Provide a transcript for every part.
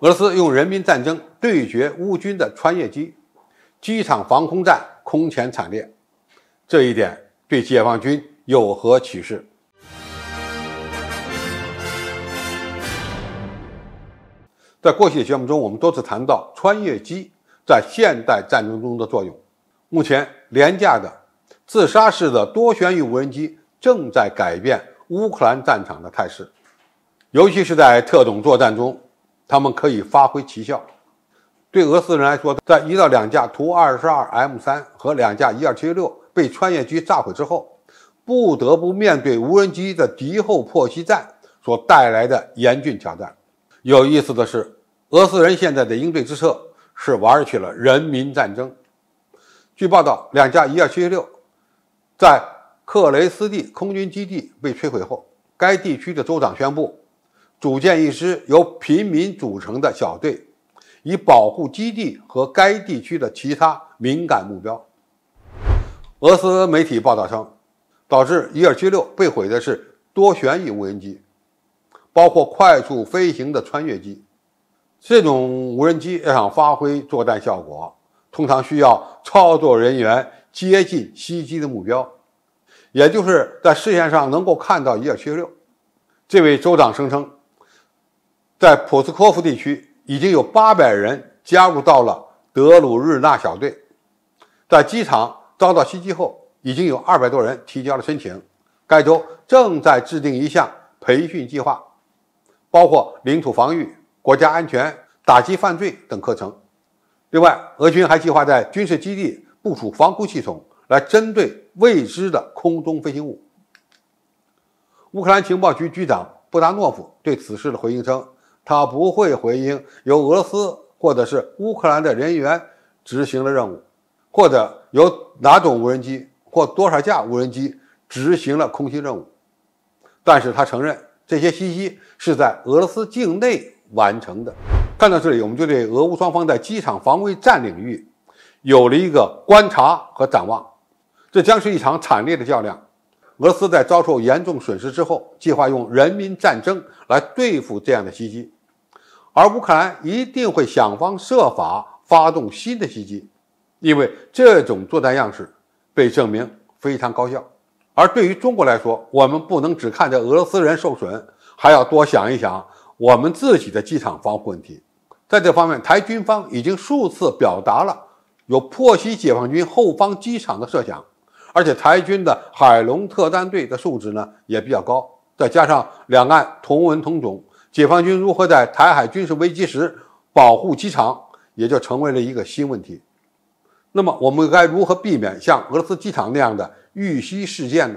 俄罗斯用人民战争对决乌军的穿越机，机场防空战空前惨烈，这一点对解放军有何启示？在过去的节目中，我们多次谈到穿越机在现代战争中的作用。目前，廉价的自杀式的多旋翼无人机正在改变乌克兰战场的态势，尤其是在特种作战中。他们可以发挥奇效。对俄罗斯人来说，在一到两架图 -22M3 和两架一二 -76 被穿越机炸毁之后，不得不面对无人机的敌后破袭战所带来的严峻挑战。有意思的是，俄罗斯人现在的应对之策是玩起了人民战争。据报道，两架一二 -76 在克雷斯蒂空军基地被摧毁后，该地区的州长宣布。组建一支由平民组成的小队，以保护基地和该地区的其他敏感目标。俄斯媒体报道称，导致伊尔七六被毁的是多旋翼无人机，包括快速飞行的穿越机。这种无人机要想发挥作战效果，通常需要操作人员接近袭击的目标，也就是在视线上能够看到伊尔七六。这位州长声称。在普斯科夫地区已经有八百人加入到了德鲁日纳小队，在机场遭到袭击后，已经有二百多人提交了申请。该州正在制定一项培训计划，包括领土防御、国家安全、打击犯罪等课程。另外，俄军还计划在军事基地部署防空系统，来针对未知的空中飞行物。乌克兰情报局局长布达诺夫对此事的回应称。他不会回应由俄罗斯或者是乌克兰的人员执行了任务，或者由哪种无人机或多少架无人机执行了空袭任务。但是他承认这些袭击是在俄罗斯境内完成的。看到这里，我们就对俄乌双方在机场防卫战领域有了一个观察和展望。这将是一场惨烈的较量。俄罗斯在遭受严重损失之后，计划用人民战争来对付这样的袭击。而乌克兰一定会想方设法发动新的袭击，因为这种作战样式被证明非常高效。而对于中国来说，我们不能只看着俄罗斯人受损，还要多想一想我们自己的机场防护问题。在这方面，台军方已经数次表达了有破袭解放军后方机场的设想，而且台军的海龙特战队的素质呢也比较高，再加上两岸同文同种。解放军如何在台海军事危机时保护机场，也就成为了一个新问题。那么，我们该如何避免像俄罗斯机场那样的遇袭事件呢？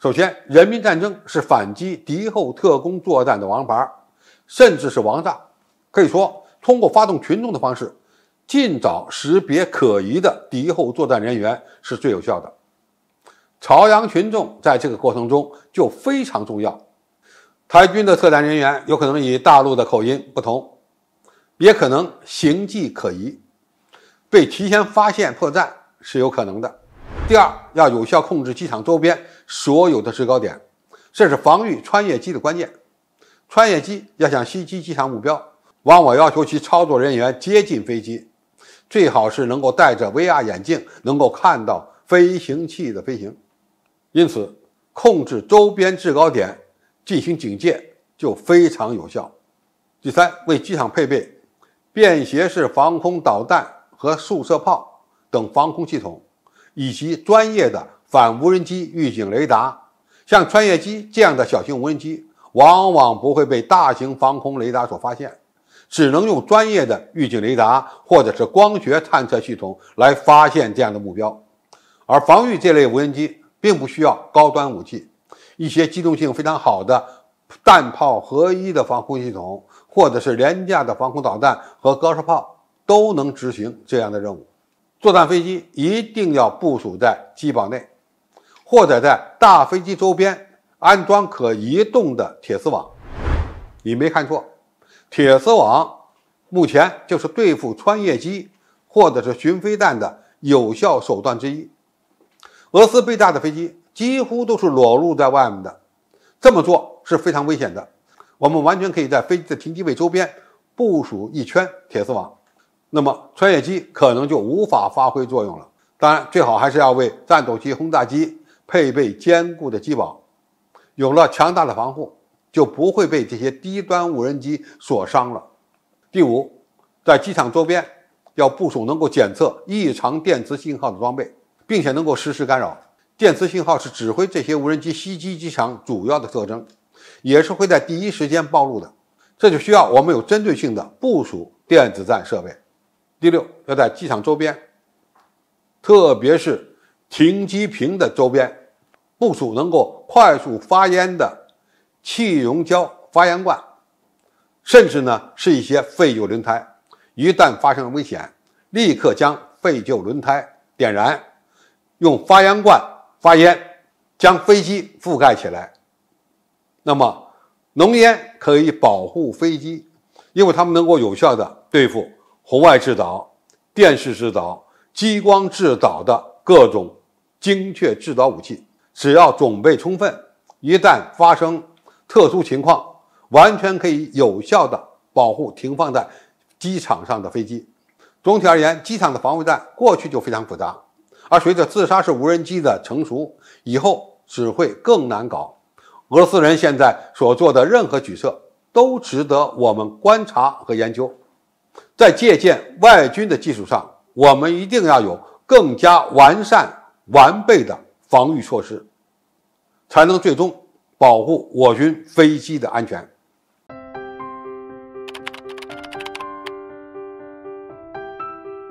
首先，人民战争是反击敌后特工作战的王牌，甚至是王炸。可以说，通过发动群众的方式，尽早识别可疑的敌后作战人员是最有效的。朝阳群众在这个过程中就非常重要。台军的特战人员有可能与大陆的口音不同，也可能形迹可疑，被提前发现破绽是有可能的。第二，要有效控制机场周边所有的制高点，这是防御穿越机的关键。穿越机要想袭击机场目标，往往要求其操作人员接近飞机，最好是能够戴着 VR 眼镜，能够看到飞行器的飞行。因此，控制周边制高点。进行警戒就非常有效。第三，为机场配备便携式防空导弹和速射炮等防空系统，以及专业的反无人机预警雷达。像穿越机这样的小型无人机，往往不会被大型防空雷达所发现，只能用专业的预警雷达或者是光学探测系统来发现这样的目标。而防御这类无人机，并不需要高端武器。一些机动性非常好的弹炮合一的防空系统，或者是廉价的防空导弹和高射炮，都能执行这样的任务。作战飞机一定要部署在机堡内，或者在大飞机周边安装可移动的铁丝网。你没看错，铁丝网目前就是对付穿越机或者是巡飞弹的有效手段之一。俄斯被炸的飞机。几乎都是裸露在外面的，这么做是非常危险的。我们完全可以在飞机的停机位周边部署一圈铁丝网，那么穿越机可能就无法发挥作用了。当然，最好还是要为战斗机、轰炸机配备坚固的机堡，有了强大的防护，就不会被这些低端无人机所伤了。第五，在机场周边要部署能够检测异常电磁信号的装备，并且能够实时干扰。电磁信号是指挥这些无人机袭击机场主要的特征，也是会在第一时间暴露的。这就需要我们有针对性的部署电子战设备。第六，要在机场周边，特别是停机坪的周边，部署能够快速发烟的气溶胶发烟罐，甚至呢是一些废旧轮胎。一旦发生危险，立刻将废旧轮胎点燃，用发烟罐。发烟，将飞机覆盖起来，那么浓烟可以保护飞机，因为它们能够有效的对付红外制导、电视制导、激光制导的各种精确制导武器。只要准备充分，一旦发生特殊情况，完全可以有效的保护停放在机场上的飞机。总体而言，机场的防卫战过去就非常复杂。而随着自杀式无人机的成熟，以后只会更难搞。俄罗斯人现在所做的任何举措都值得我们观察和研究。在借鉴外军的基础上，我们一定要有更加完善完备的防御措施，才能最终保护我军飞机的安全。